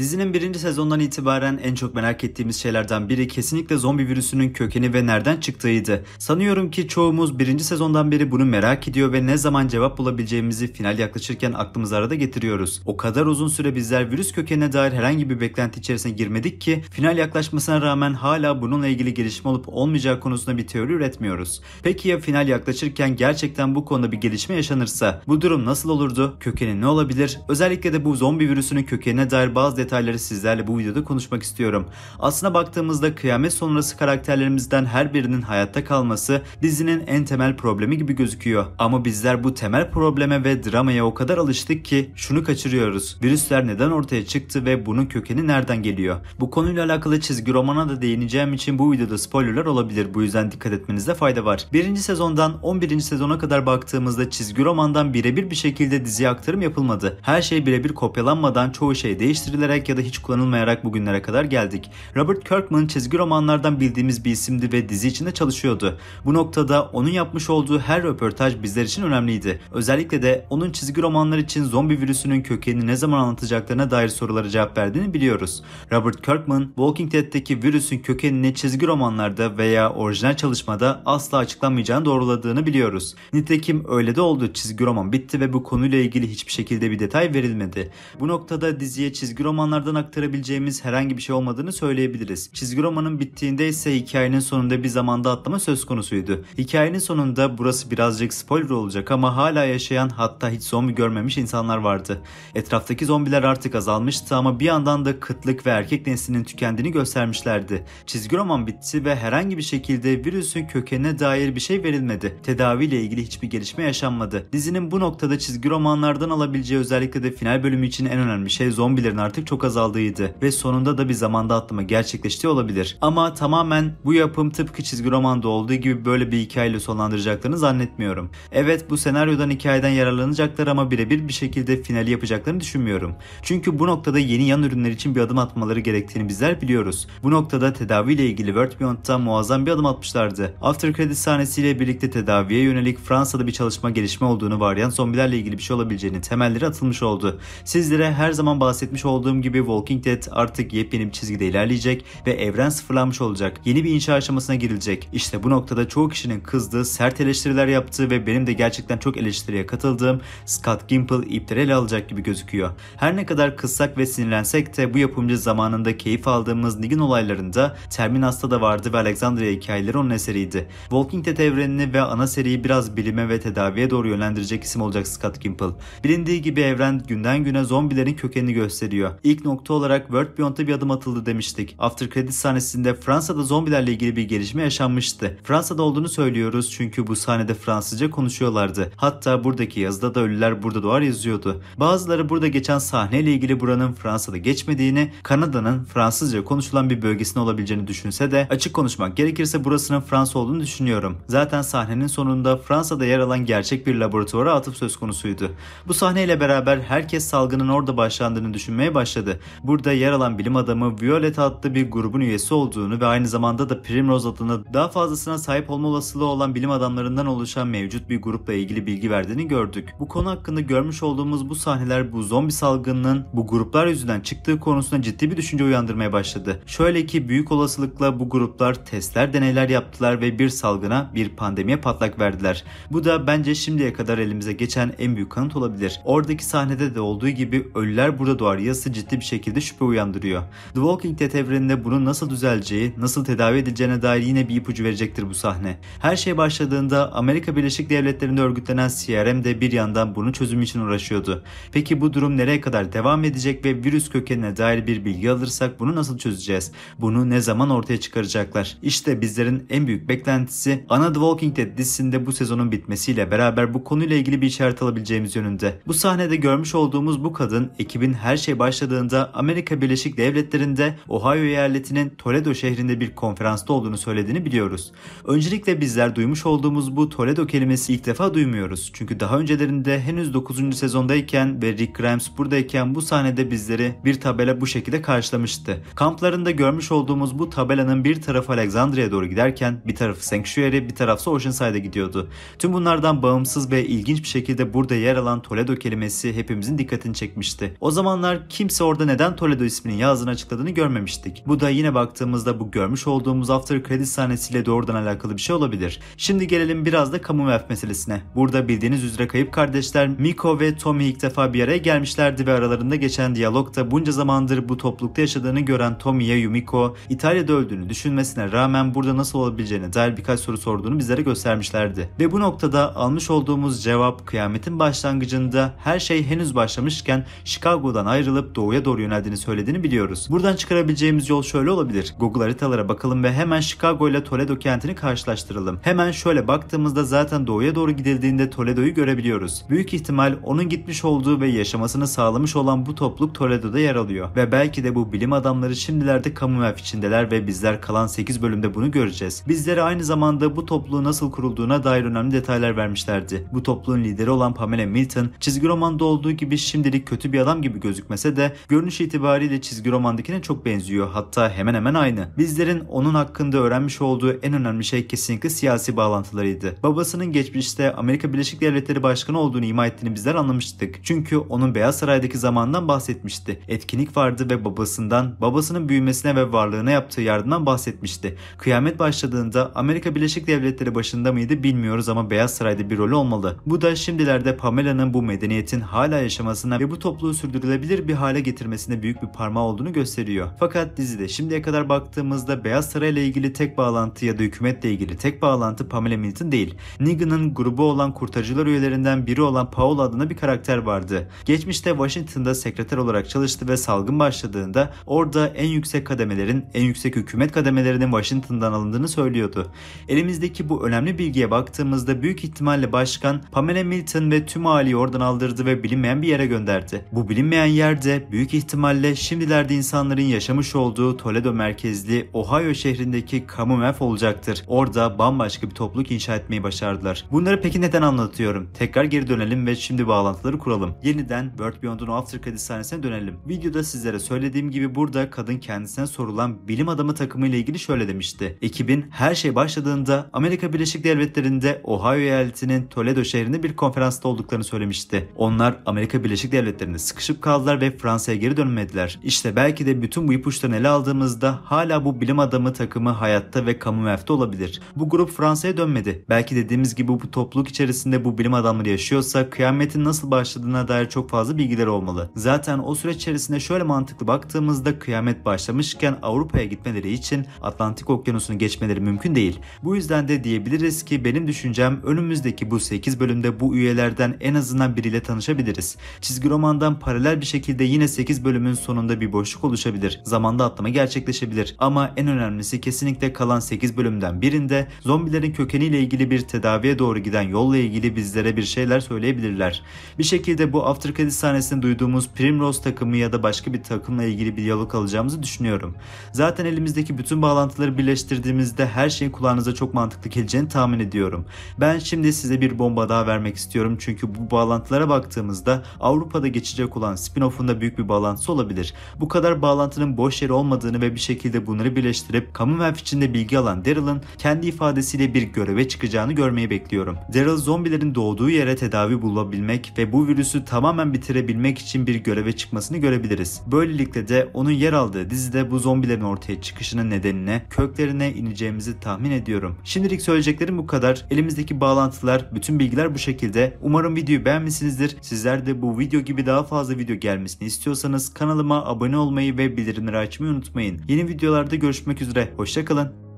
Dizinin birinci sezondan itibaren en çok merak ettiğimiz şeylerden biri kesinlikle zombi virüsünün kökeni ve nereden çıktığıydı. Sanıyorum ki çoğumuz birinci sezondan beri bunu merak ediyor ve ne zaman cevap bulabileceğimizi final yaklaşırken aklımız arada getiriyoruz. O kadar uzun süre bizler virüs kökenine dair herhangi bir beklenti içerisine girmedik ki final yaklaşmasına rağmen hala bununla ilgili gelişme olup olmayacağı konusunda bir teori üretmiyoruz. Peki ya final yaklaşırken gerçekten bu konuda bir gelişme yaşanırsa bu durum nasıl olurdu? Kökeni ne olabilir? Özellikle de bu zombi virüsünün kökenine dair bazı detaylar detayları sizlerle bu videoda konuşmak istiyorum. Aslına baktığımızda kıyamet sonrası karakterlerimizden her birinin hayatta kalması dizinin en temel problemi gibi gözüküyor. Ama bizler bu temel probleme ve dramaya o kadar alıştık ki şunu kaçırıyoruz. Virüsler neden ortaya çıktı ve bunun kökeni nereden geliyor? Bu konuyla alakalı çizgi romana da değineceğim için bu videoda spoilerlar olabilir. Bu yüzden dikkat etmenizde fayda var. Birinci sezondan 11. sezona kadar baktığımızda çizgi romandan birebir bir şekilde diziye aktarım yapılmadı. Her şey birebir kopyalanmadan çoğu şey değiştirilerek kullanılarak ya da hiç kullanılmayarak bugünlere kadar geldik. Robert Kirkman çizgi romanlardan bildiğimiz bir isimdi ve dizi içinde çalışıyordu. Bu noktada onun yapmış olduğu her röportaj bizler için önemliydi. Özellikle de onun çizgi romanlar için zombi virüsünün kökenini ne zaman anlatacaklarına dair sorulara cevap verdiğini biliyoruz. Robert Kirkman, Walking Dead'teki virüsün kökenini çizgi romanlarda veya orijinal çalışmada asla açıklanmayacağını doğruladığını biliyoruz. Nitekim öyle de oldu. Çizgi roman bitti ve bu konuyla ilgili hiçbir şekilde bir detay verilmedi. Bu noktada diziye çizgi roman romanlardan aktarabileceğimiz herhangi bir şey olmadığını söyleyebiliriz. Çizgi romanın bittiğinde ise hikayenin sonunda bir zamanda atlama söz konusuydu. Hikayenin sonunda burası birazcık spoiler olacak ama hala yaşayan hatta hiç zombi görmemiş insanlar vardı. Etraftaki zombiler artık azalmıştı ama bir yandan da kıtlık ve erkek neslinin tükendiğini göstermişlerdi. Çizgi roman bitti ve herhangi bir şekilde virüsün kökenine dair bir şey verilmedi. Tedaviyle ilgili hiçbir gelişme yaşanmadı. Dizinin bu noktada çizgi romanlardan alabileceği özellikle de final bölümü için en önemli şey zombilerin artık çok azaldığıydı ve sonunda da bir zamanda atlama gerçekleşti olabilir. Ama tamamen bu yapım tıpkı çizgi romanda olduğu gibi böyle bir hikayeyle sonlandıracaklarını zannetmiyorum. Evet bu senaryodan hikayeden yararlanacaklar ama birebir bir şekilde finali yapacaklarını düşünmüyorum. Çünkü bu noktada yeni yan ürünler için bir adım atmaları gerektiğini bizler biliyoruz. Bu noktada tedaviyle ilgili World Beyond'da muazzam bir adım atmışlardı. After Credit sahnesiyle birlikte tedaviye yönelik Fransa'da bir çalışma gelişme olduğunu varyan zombilerle ilgili bir şey olabileceğini temelleri atılmış oldu. Sizlere her zaman bahsetmiş olduğum gibi Walking Dead artık yepyeni bir çizgide ilerleyecek ve evren sıfırlanmış olacak. Yeni bir inşa aşamasına girilecek. İşte bu noktada çoğu kişinin kızdığı, sert eleştiriler yaptığı ve benim de gerçekten çok eleştiriye katıldığım Scott Gimple ipleri ele alacak gibi gözüküyor. Her ne kadar kızsak ve sinirlensek de bu yapımcı zamanında keyif aldığımız Negan olaylarında Terminus'ta da vardı ve Alexandria hikayeleri onun eseriydi. Walking Dead evrenini ve ana seriyi biraz bilime ve tedaviye doğru yönlendirecek isim olacak Scott Gimple. Bilindiği gibi evren günden güne zombilerin kökenini gösteriyor ilk nokta olarak World Beyond'a bir adım atıldı demiştik. After Credit sahnesinde Fransa'da zombilerle ilgili bir gelişme yaşanmıştı. Fransa'da olduğunu söylüyoruz çünkü bu sahnede Fransızca konuşuyorlardı. Hatta buradaki yazıda da ölüler burada doğar yazıyordu. Bazıları burada geçen sahneyle ilgili buranın Fransa'da geçmediğini, Kanada'nın Fransızca konuşulan bir bölgesine olabileceğini düşünse de açık konuşmak gerekirse burasının Fransa olduğunu düşünüyorum. Zaten sahnenin sonunda Fransa'da yer alan gerçek bir laboratuvara atıp söz konusuydu. Bu sahneyle beraber herkes salgının orada başlandığını düşünmeye başladı başladı. Burada yer alan bilim adamı Violet adlı bir grubun üyesi olduğunu ve aynı zamanda da Primrose adına daha fazlasına sahip olma olasılığı olan bilim adamlarından oluşan mevcut bir grupla ilgili bilgi verdiğini gördük. Bu konu hakkında görmüş olduğumuz bu sahneler bu zombi salgınının bu gruplar yüzünden çıktığı konusunda ciddi bir düşünce uyandırmaya başladı. Şöyle ki büyük olasılıkla bu gruplar testler deneyler yaptılar ve bir salgına bir pandemiye patlak verdiler. Bu da bence şimdiye kadar elimize geçen en büyük kanıt olabilir. Oradaki sahnede de olduğu gibi ölüler burada doğar yazısı ciddi ciddi bir şekilde şüphe uyandırıyor. The Walking Dead evreninde bunun nasıl düzeleceği, nasıl tedavi edileceğine dair yine bir ipucu verecektir bu sahne. Her şey başladığında Amerika Birleşik Devletleri'nde örgütlenen CRM de bir yandan bunun çözümü için uğraşıyordu. Peki bu durum nereye kadar devam edecek ve virüs kökenine dair bir bilgi alırsak bunu nasıl çözeceğiz? Bunu ne zaman ortaya çıkaracaklar? İşte bizlerin en büyük beklentisi ana The Walking Dead dizisinde bu sezonun bitmesiyle beraber bu konuyla ilgili bir işaret alabileceğimiz yönünde. Bu sahnede görmüş olduğumuz bu kadın ekibin her şey başladığında yılında Amerika Birleşik Devletleri'nde Ohio eyaletinin Toledo şehrinde bir konferansta olduğunu söylediğini biliyoruz. Öncelikle bizler duymuş olduğumuz bu Toledo kelimesi ilk defa duymuyoruz. Çünkü daha öncelerinde henüz 9. sezondayken ve Rick Grimes buradayken bu sahnede bizleri bir tabela bu şekilde karşılamıştı. Kamplarında görmüş olduğumuz bu tabelanın bir tarafı Alexandria'ya doğru giderken bir tarafı Sanctuary bir tarafsa Oceanside'a e gidiyordu. Tüm bunlardan bağımsız ve ilginç bir şekilde burada yer alan Toledo kelimesi hepimizin dikkatini çekmişti. O zamanlar kimse orada neden Toledo isminin yazdığını açıkladığını görmemiştik. Bu da yine baktığımızda bu görmüş olduğumuz after credit sahnesiyle doğrudan alakalı bir şey olabilir. Şimdi gelelim biraz da Commonwealth meselesine. Burada bildiğiniz üzere kayıp kardeşler Miko ve Tommy ilk defa bir araya gelmişlerdi ve aralarında geçen diyalogda bunca zamandır bu toplulukta yaşadığını gören Tommy'ye Yumiko İtalya'da öldüğünü düşünmesine rağmen burada nasıl olabileceğine dair birkaç soru sorduğunu bizlere göstermişlerdi. Ve bu noktada almış olduğumuz cevap kıyametin başlangıcında her şey henüz başlamışken Chicago'dan ayrılıp doğu doğuya doğru yöneldiğini söylediğini biliyoruz. Buradan çıkarabileceğimiz yol şöyle olabilir. Google haritalara bakalım ve hemen Chicago ile Toledo kentini karşılaştıralım. Hemen şöyle baktığımızda zaten doğuya doğru gidildiğinde Toledo'yu görebiliyoruz. Büyük ihtimal onun gitmiş olduğu ve yaşamasını sağlamış olan bu topluk Toledo'da yer alıyor. Ve belki de bu bilim adamları şimdilerde kamuflaj içindeler ve bizler kalan 8 bölümde bunu göreceğiz. Bizlere aynı zamanda bu topluluğu nasıl kurulduğuna dair önemli detaylar vermişlerdi. Bu topluluğun lideri olan Pamela Milton çizgi romanda olduğu gibi şimdilik kötü bir adam gibi gözükmese de görünüş itibariyle çizgi romandakine çok benziyor hatta hemen hemen aynı. Bizlerin onun hakkında öğrenmiş olduğu en önemli şey kesinlikle siyasi bağlantılarıydı. Babasının geçmişte Amerika Birleşik Devletleri Başkanı olduğunu ima ettiğini bizler anlamıştık. Çünkü onun Beyaz Saray'daki zamandan bahsetmişti. Etkinlik vardı ve babasından, babasının büyümesine ve varlığına yaptığı yardımdan bahsetmişti. Kıyamet başladığında Amerika Birleşik Devletleri başında mıydı bilmiyoruz ama Beyaz Saray'da bir rolü olmalı. Bu da şimdilerde Pamela'nın bu medeniyetin hala yaşamasına ve bu topluluğu sürdürülebilir bir hale getirmesinde büyük bir parmağı olduğunu gösteriyor. Fakat dizide şimdiye kadar baktığımızda Beyaz Saray ile ilgili tek bağlantı ya da hükümetle ilgili tek bağlantı Pamela Milton değil. Negan'ın grubu olan kurtarıcılar üyelerinden biri olan Paul adına bir karakter vardı. Geçmişte Washington'da sekreter olarak çalıştı ve salgın başladığında orada en yüksek kademelerin, en yüksek hükümet kademelerinin Washington'dan alındığını söylüyordu. Elimizdeki bu önemli bilgiye baktığımızda büyük ihtimalle başkan Pamela Milton ve tüm aileyi oradan aldırdı ve bilinmeyen bir yere gönderdi. Bu bilinmeyen yerde büyük büyük ihtimalle şimdilerde insanların yaşamış olduğu Toledo merkezli Ohio şehrindeki Kamu Commonwealth olacaktır. Orada bambaşka bir topluluk inşa etmeyi başardılar. Bunları peki neden anlatıyorum? Tekrar geri dönelim ve şimdi bağlantıları kuralım. Yeniden World Beyond'un After Credits sahnesine dönelim. Videoda sizlere söylediğim gibi burada kadın kendisine sorulan bilim adamı takımıyla ilgili şöyle demişti. Ekibin her şey başladığında Amerika Birleşik Devletleri'nde Ohio eyaletinin Toledo şehrinde bir konferansta olduklarını söylemişti. Onlar Amerika Birleşik Devletleri'nde sıkışıp kaldılar ve Fransa Efes'e geri dönmediler. İşte belki de bütün bu ipuçlarını ele aldığımızda hala bu bilim adamı takımı hayatta ve kamu kamuflajda olabilir. Bu grup Fransa'ya dönmedi. Belki dediğimiz gibi bu topluluk içerisinde bu bilim adamları yaşıyorsa kıyametin nasıl başladığına dair çok fazla bilgiler olmalı. Zaten o süreç içerisinde şöyle mantıklı baktığımızda kıyamet başlamışken Avrupa'ya gitmeleri için Atlantik Okyanusu'nu geçmeleri mümkün değil. Bu yüzden de diyebiliriz ki benim düşüncem önümüzdeki bu 8 bölümde bu üyelerden en azından biriyle tanışabiliriz. Çizgi romandan paralel bir şekilde yine 8 bölümün sonunda bir boşluk oluşabilir. Zamanda atlama gerçekleşebilir. Ama en önemlisi kesinlikle kalan 8 bölümden birinde zombilerin kökeniyle ilgili bir tedaviye doğru giden yolla ilgili bizlere bir şeyler söyleyebilirler. Bir şekilde bu after credit sahnesinde duyduğumuz Primrose takımı ya da başka bir takımla ilgili bir diyalog alacağımızı düşünüyorum. Zaten elimizdeki bütün bağlantıları birleştirdiğimizde her şeyin kulağınıza çok mantıklı geleceğini tahmin ediyorum. Ben şimdi size bir bomba daha vermek istiyorum çünkü bu bağlantılara baktığımızda Avrupa'da geçecek olan spin-off'un da büyük bir bağlantısı olabilir. Bu kadar bağlantının boş yeri olmadığını ve bir şekilde bunları birleştirip Commonwealth içinde bilgi alan Daryl'ın kendi ifadesiyle bir göreve çıkacağını görmeyi bekliyorum. Daryl zombilerin doğduğu yere tedavi bulabilmek ve bu virüsü tamamen bitirebilmek için bir göreve çıkmasını görebiliriz. Böylelikle de onun yer aldığı dizide bu zombilerin ortaya çıkışının nedenine, köklerine ineceğimizi tahmin ediyorum. Şimdilik söyleyeceklerim bu kadar. Elimizdeki bağlantılar, bütün bilgiler bu şekilde. Umarım videoyu beğenmişsinizdir. Sizler de bu video gibi daha fazla video gelmesini istiyorsanız istiyorsanız kanalıma abone olmayı ve bildirimleri açmayı unutmayın. Yeni videolarda görüşmek üzere. Hoşçakalın.